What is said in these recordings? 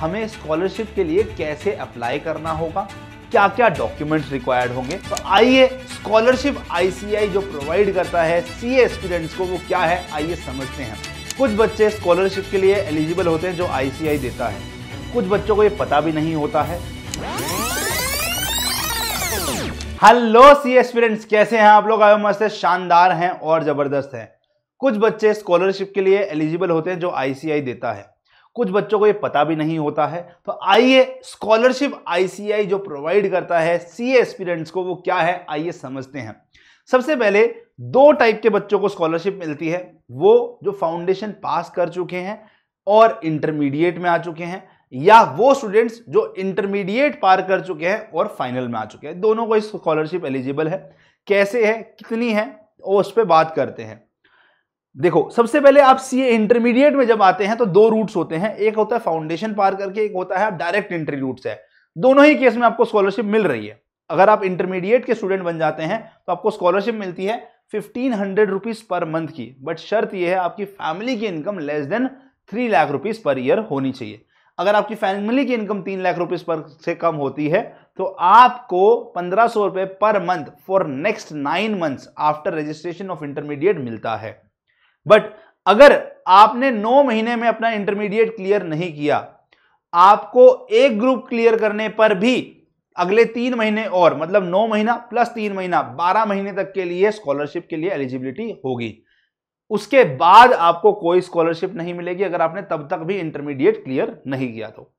हमें स्कॉलरशिप के लिए कैसे अप्लाई करना होगा क्या क्या डॉक्यूमेंट्स रिक्वायर्ड होंगे तो आइए स्कॉलरशिप आईसीआई जो प्रोवाइड करता है सी स्टूडेंट्स को वो क्या है आइए समझते हैं कुछ बच्चे स्कॉलरशिप के लिए एलिजिबल होते हैं जो आईसीआई देता है कुछ बच्चों को ये पता भी नहीं होता है हेलो सी स्टूडेंट्स कैसे हैं आप लोग आयो मस्त है शानदार हैं और जबरदस्त हैं कुछ बच्चे स्कॉलरशिप के लिए एलिजिबल होते हैं जो आईसीआई देता है कुछ बच्चों को ये पता भी नहीं होता है तो आइए स्कॉलरशिप आईसीआई जो प्रोवाइड करता है सी एस्पिरेंट्स को वो क्या है आइए समझते हैं सबसे पहले दो टाइप के बच्चों को स्कॉलरशिप मिलती है वो जो फाउंडेशन पास कर चुके हैं और इंटरमीडिएट में आ चुके हैं या वो स्टूडेंट्स जो इंटरमीडिएट पार कर चुके हैं और फाइनल में आ चुके हैं दोनों को स्कॉलरशिप एलिजिबल है कैसे है कितनी है और उस पर बात करते हैं देखो सबसे पहले आप सीए इंटरमीडिएट में जब आते हैं तो दो रूट्स होते हैं एक होता है फाउंडेशन पार करके एक होता है आप डायरेक्ट एंट्री रूट है दोनों ही केस में आपको स्कॉलरशिप मिल रही है अगर आप इंटरमीडिएट के स्टूडेंट बन जाते हैं तो आपको स्कॉलरशिप मिलती है fifteen hundred rupees per month की बट शर्त यह है आपकी फैमिली की income less than three lakh rupees per year होनी चाहिए अगर आपकी फैमिली की इनकम तीन लाख रुपीज पर से कम होती है तो आपको पंद्रह सौ रुपए per month for next nine months after registration of intermediate मिलता है बट अगर आपने नौ महीने में अपना इंटरमीडिएट क्लियर नहीं किया आपको एक ग्रुप क्लियर करने पर भी अगले तीन महीने और मतलब नौ महीना प्लस तीन महीना बारह महीने तक के लिए स्कॉलरशिप के लिए एलिजिबिलिटी होगी उसके बाद आपको कोई स्कॉलरशिप नहीं मिलेगी अगर आपने तब तक भी इंटरमीडिएट क्लियर नहीं किया तो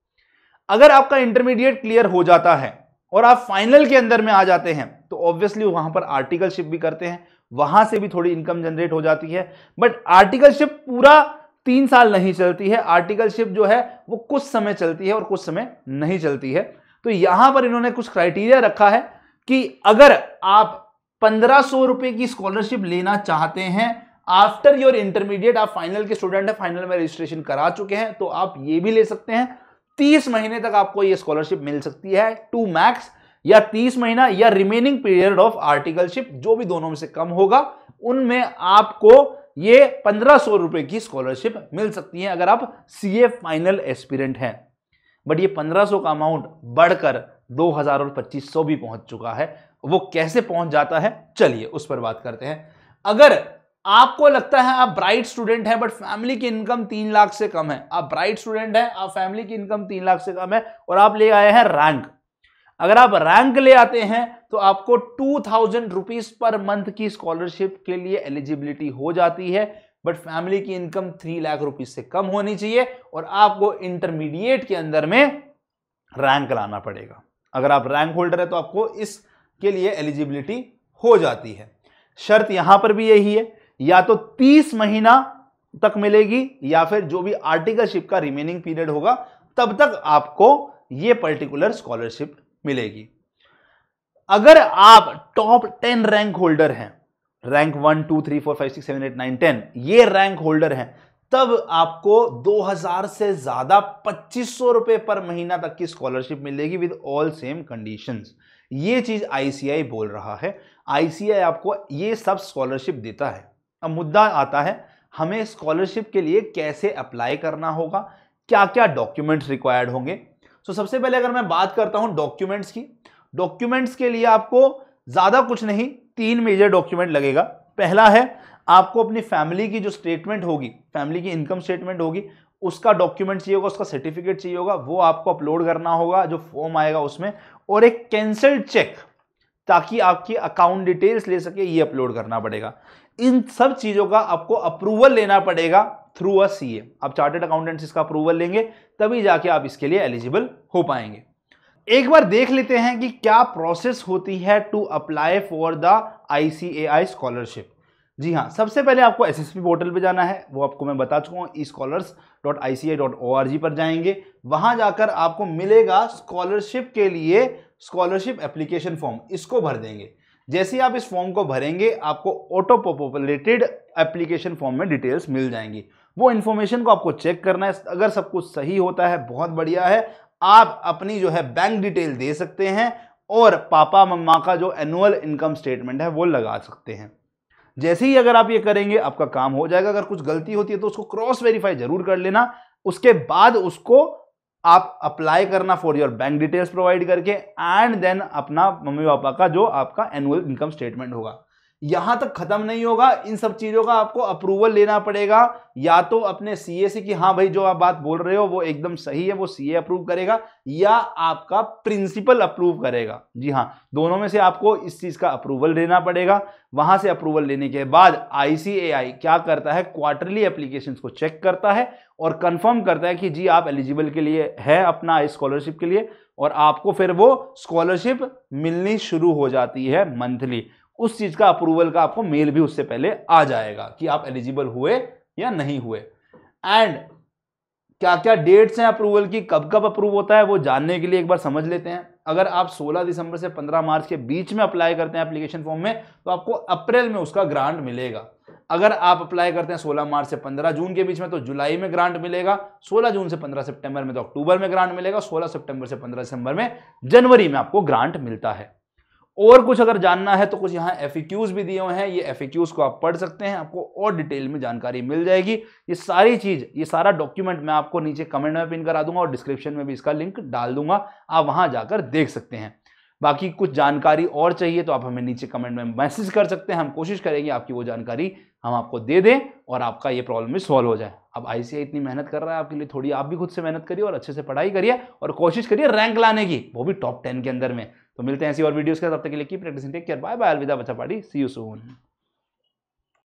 अगर आपका इंटरमीडिएट क्लियर हो जाता है और आप फाइनल के अंदर में आ जाते हैं तो ऑब्वियसली वहां पर आर्टिकलशिप भी करते हैं वहां से भी थोड़ी इनकम जनरेट हो जाती है बट आर्टिकलशिप पूरा तीन साल नहीं चलती है आर्टिकलशिप जो है वो कुछ समय चलती है और कुछ समय नहीं चलती है तो यहां पर इन्होंने कुछ क्राइटेरिया रखा है कि अगर आप पंद्रह सौ रुपए की स्कॉलरशिप लेना चाहते हैं आफ्टर योर इंटरमीडिएट आप फाइनल के स्टूडेंट है फाइनल में रजिस्ट्रेशन करा चुके हैं तो आप ये भी ले सकते हैं तीस महीने तक आपको ये स्कॉलरशिप मिल सकती है टू मैक्स या तीस महीना या रिमेनिंग पीरियड ऑफ आर्टिकलशिप जो भी दोनों में से कम होगा उनमें आपको ये पंद्रह सौ रुपए की स्कॉलरशिप मिल सकती है अगर आप सी ए फाइनल एस्पिरेंट हैं बट ये पंद्रह सौ का अमाउंट बढ़कर दो हजार और पच्चीस सौ भी पहुंच चुका है वो कैसे पहुंच जाता है चलिए उस पर बात करते हैं अगर आपको लगता है आप ब्राइट स्टूडेंट हैं बट फैमिली की इनकम तीन लाख से कम है आप ब्राइट स्टूडेंट हैं आप फैमिली की इनकम तीन लाख से कम है और आप ले आए हैं रैंक अगर आप रैंक ले आते हैं तो आपको two thousand rupees per month की स्कॉलरशिप के लिए एलिजिबिलिटी हो जाती है बट फैमिली की इनकम थ्री लाख रुपीज से कम होनी चाहिए और आपको इंटरमीडिएट के अंदर में रैंक लाना पड़ेगा अगर आप रैंक होल्डर है तो आपको इसके लिए एलिजिबिलिटी हो जाती है शर्त यहां पर भी यही है या तो तीस महीना तक मिलेगी या फिर जो भी आर्टिकलशिप का रिमेनिंग पीरियड होगा तब तक आपको ये पर्टिकुलर स्कॉलरशिप मिलेगी अगर आप टॉप टेन रैंक होल्डर हैं rank one two three four five six seven eight nine ten ये रैंक होल्डर हैं तब आपको 2000 से ज्यादा पच्चीस सौ रुपए पर महीना तक की स्कॉलरशिप मिलेगी विद ऑल सेम कंडीशंस ये चीज आईसीआई बोल रहा है आईसीआई आपको ये सब स्कॉलरशिप देता है मुद्दा आता है हमें स्कॉलरशिप के लिए कैसे अप्लाई करना होगा क्या क्या डॉक्यूमेंट्स रिक्वायर्ड होंगे सो सबसे पहले अगर मैं बात करता हूं डॉक्यूमेंट्स की डॉक्यूमेंट्स के लिए आपको ज़्यादा कुछ नहीं तीन मेजर डॉक्यूमेंट लगेगा पहला है आपको अपनी फैमिली की जो स्टेटमेंट होगी फैमिली की इनकम स्टेटमेंट होगी उसका डॉक्यूमेंट चाहिए होगा उसका सर्टिफिकेट चाहिए होगा वो आपको अपलोड करना होगा जो फॉर्म आएगा उसमें और एक कैंसल्ड चेक ताकि आपकी अकाउंट डिटेल्स ले सके ये अपलोड करना पड़ेगा इन सब चीजों का आपको अप्रूवल लेना पड़ेगा थ्रू अ सी आप चार्टेड अकाउंटेंट्स इसका अप्रूवल लेंगे तभी जाके आप इसके लिए एलिजिबल हो पाएंगे एक बार देख लेते हैं कि क्या प्रोसेस होती है to apply for the I scholarship जी हाँ सबसे पहले आपको एसएसपी पोर्टल पे जाना है वो आपको मैं बता चुका हूँ E scholars dot I C I dot O R G पर जाएंगे वहाँ जाकर आपको मिलेगा स्कॉलरशिप के लिए स्कॉलरशिप एप्लीकेशन फॉर्म इसको भर देंगे जैसे आप इस फॉर्म को भरेंगे आपको ऑटो पॉपुलेटेड एप्लीकेशन फॉर्म में डिटेल्स मिल जाएंगी वो इन्फॉर्मेशन को आपको चेक करना है अगर सब कुछ सही होता है बहुत बढ़िया है आप अपनी जो है बैंक डिटेल दे सकते हैं और पापा मम्मा का जो एनुअल इनकम स्टेटमेंट है वो लगा सकते हैं जैसे ही अगर आप ये करेंगे आपका काम हो जाएगा अगर कुछ गलती होती है तो उसको क्रॉस वेरीफाई जरूर कर लेना उसके बाद उसको आप अप्लाई करना for your bank details provide करके एंड देन अपना मम्मी पापा का जो आपका एनुअल इनकम स्टेटमेंट होगा यहां तक खत्म नहीं होगा इन सब चीजों का आपको अप्रूवल लेना पड़ेगा या तो अपने सीए से कि हाँ भाई जो आप बात बोल रहे हो वो एकदम सही है वो सीए अप्रूव करेगा या आपका प्रिंसिपल अप्रूव करेगा जी हाँ दोनों में से आपको इस चीज का अप्रूवल लेना पड़ेगा वहां से अप्रूवल लेने के बाद आईसीएआई क्या करता है क्वार्टरली एप्लीकेशन को चेक करता है और कंफर्म करता है कि जी आप एलिजिबल के लिए है अपना स्कॉलरशिप के लिए और आपको फिर वो स्कॉलरशिप मिलनी शुरू हो जाती है मंथली उस चीज का अप्रूवल का आपको मेल भी उससे पहले आ जाएगा कि आप एलिजिबल हुए या नहीं हुए एंड क्या क्या डेट्स हैं अप्रूवल की कब कब अप्रूव होता है वो जानने के लिए एक बार समझ लेते हैं अगर आप 16 दिसंबर से 15 मार्च के बीच में अप्लाई करते हैं एप्लीकेशन फॉर्म में तो आपको अप्रैल में उसका ग्रांट मिलेगा अगर आप अप्लाई करते हैं 16 मार्च से 15 जून के बीच में तो जुलाई में ग्रांट मिलेगा 16 जून से 15 सितंबर में तो अक्टूबर में ग्रांट मिलेगा 16 सितंबर से 15 दिसंबर में जनवरी में आपको ग्रांट मिलता है और कुछ अगर जानना है तो कुछ यहाँ एफ भी दिए हुए हैं ये एफ को आप पढ़ सकते हैं आपको और डिटेल में जानकारी मिल जाएगी ये सारी चीज़ ये सारा डॉक्यूमेंट मैं आपको नीचे कमेंट में पिन करा दूंगा और डिस्क्रिप्शन में भी इसका लिंक डाल दूंगा आप वहाँ जाकर देख सकते हैं बाकी कुछ जानकारी और चाहिए तो आप हमें नीचे कमेंट में मैसेज कर सकते हैं हम कोशिश करेंगे आपकी वो जानकारी हम आपको दे दें और आपका ये प्रॉब्लम भी सॉल्व हो जाए अब आई इतनी मेहनत कर रहा है आपके लिए थोड़ी आप भी खुद से मेहनत करिए और अच्छे से पढ़ाई करिए और कोशिश करिए रैंक लाने की वो भी टॉप टेन के अंदर में तो मिलते हैं ऐसी और वीडियोस के साथ तब तक के लिए की practice take care bye bye अलविदा बच्चा पार्टी सी यू सोन